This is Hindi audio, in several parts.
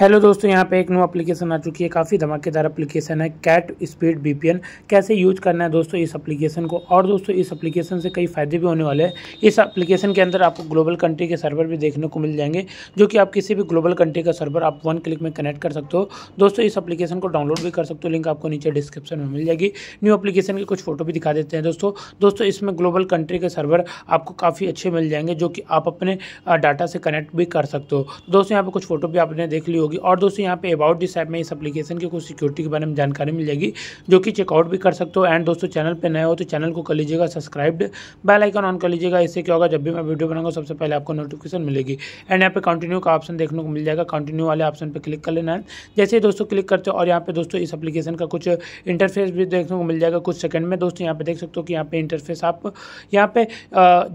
हेलो दोस्तों यहाँ पे एक न्यू एप्लीकेशन आ चुकी है काफ़ी धमाकेदार एप्लीकेशन है कैट स्पीड बीपीएन कैसे यूज करना है दोस्तों इस एप्लीकेशन को और दोस्तों इस एप्लीकेशन से कई फ़ायदे भी होने वाले हैं इस एप्लीकेशन के अंदर आपको ग्लोबल कंट्री के सर्वर भी देखने को मिल जाएंगे जो कि आप किसी भी ग्लोबल कंट्री का सर्वर आप वन क्लिक में कनेक्ट कर सकते हो दोस्तों इस अपलीकेशन को डाउनलोड भी कर सकते हो लिंक आपको नीचे डिस्क्रिप्शन में मिल जाएगी न्यू अपलीकेशन की कुछ फोटो भी दिखा देते हैं दोस्तों दोस्तों इसमें ग्लोबल कंट्री के सर्वर आपको काफ़ी अच्छे मिल जाएंगे जो कि आप अपने डाटा से कनेक्ट भी कर सकते हो दोस्तों यहाँ पर कुछ फोटो भी आपने देख ली होगी और दोस्तों यहाँ पे अबाउट दिस ऐप में इस एप्लीकेशन की कुछ सिक्योरिटी के बारे में जानकारी मिल जाएगी जो कि चेकआउट भी कर सकते हो एंड दोस्तों चैनल पर नए हो तो चैनल को कर लीजिएगा सब्सक्राइब बेल आइकन ऑन कर लीजिएगा इससे क्या होगा जब भी मैं वीडियो बनाऊंगा सबसे पहले आपको नोटिफिकेशन मिलेगी एंड यहाँ पे कंटिन्यू का ऑप्शन देखने को मिल जाएगा कंटिन्यू वाले ऑप्शन पर क्लिक कर लेना है जैसे ही दोस्तों क्लिक करते हो और यहाँ पे दोस्तों इस एप्लीकेशन का कुछ इंटरफेस भी देखने को मिल जाएगा कुछ सेकंड में दोस्तों यहाँ पे देख सकते हो कि यहाँ पे इंटरफेस आप यहाँ पे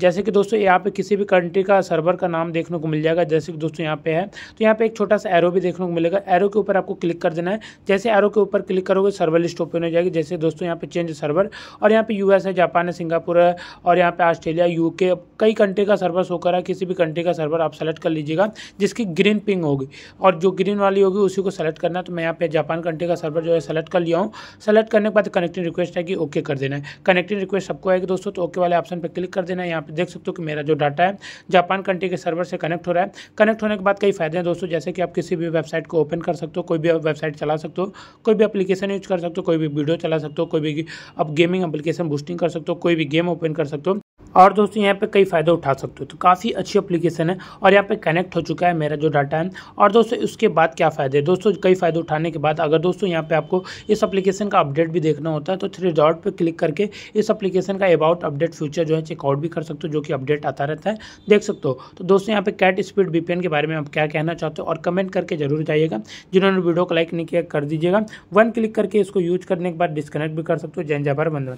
जैसे कि दोस्तों यहाँ पे किसी भी कंट्री का सर्वर का नाम देखने को मिल जाएगा जैसे कि दोस्तों यहाँ पे है तो यहाँ पे एक छोटा सा एरो भी देखने को मिलेगा एरो के ऊपर आपको क्लिक कर देना है जैसे एरो के ऊपर क्लिक करोगे सर्वर लिस्ट ओपन हो जाएगी जैसे दोस्तों यहाँ पे चेंज सर्वर और यहाँ पे यूएस है जापान है सिंगापुर है और यहाँ पे ऑस्ट्रेलिया यूके कई कंट्री का सर्वर शो करा किसी भी कंट्री का सर्वर आप सेलेक्ट कर लीजिएगा जिसकी ग्रीन पिंग होगी और जो ग्रीन वाली होगी उसी को सेलेक्ट करना है तो मैं यहाँ पे जापान कंट्री का सर्वर जो है सेलेक्ट कर लिया हूँ सेलेक्ट करने के बाद कनेक्टिंग रिक्वेस्ट है कि ओके कर देना है कनेक्टिंग रिक्वेस्ट सबको आएगी दोस्तों तो ओके वाले ऑप्शन पर क्लिक कर देना है यहाँ पे देख सकते हो कि मेरा जो डाटा है जापान कंट्री के सर्वर से कनेक्ट हो रहा है कनेक्ट होने के बाद कई फायदे हैं दोस्तों जैसे कि आप किसी भी वेबसाइट को ओपन कर सकते हो कोई भी वेबसाइट चला सकते हो कोई भी एप्लीकेशन यूज कर सकते हो कोई भी वीडियो चला सकते हो कोई भी अब गेमिंग एप्लीकेशन बूस्टिंग कर सकते हो कोई भी गेम ओपन कर सकते हो और दोस्तों यहाँ पे कई फायदे उठा सकते हो तो काफ़ी अच्छी अप्लीकेशन है और यहाँ पे कनेक्ट हो चुका है मेरा जो डाटा है और दोस्तों उसके बाद क्या फ़ायदे दोस्तों कई फ़ायदे उठाने के बाद अगर दोस्तों यहाँ पे आपको इस अप्लीकेशन का अपडेट भी देखना होता है तो थ्री डॉट पर क्लिक करके इस अप्लीकेशन का अबाउट अपडेट फ्यूचर जो है चेकआउट भी कर सकते हो जो कि अपडेट आता रहता है देख सकते हो तो दोस्तों यहाँ पे कैट स्पीड बी के बारे में आप क्या कहना चाहते हो और कमेंट करके जरूर जाइएगा जिन्होंने वीडियो को लाइक नहीं किया कर दीजिएगा वन क्लिक करके इसको यूज करने के बाद डिस्कनेक्ट भी कर सकते हो जैन जयभार बंदवन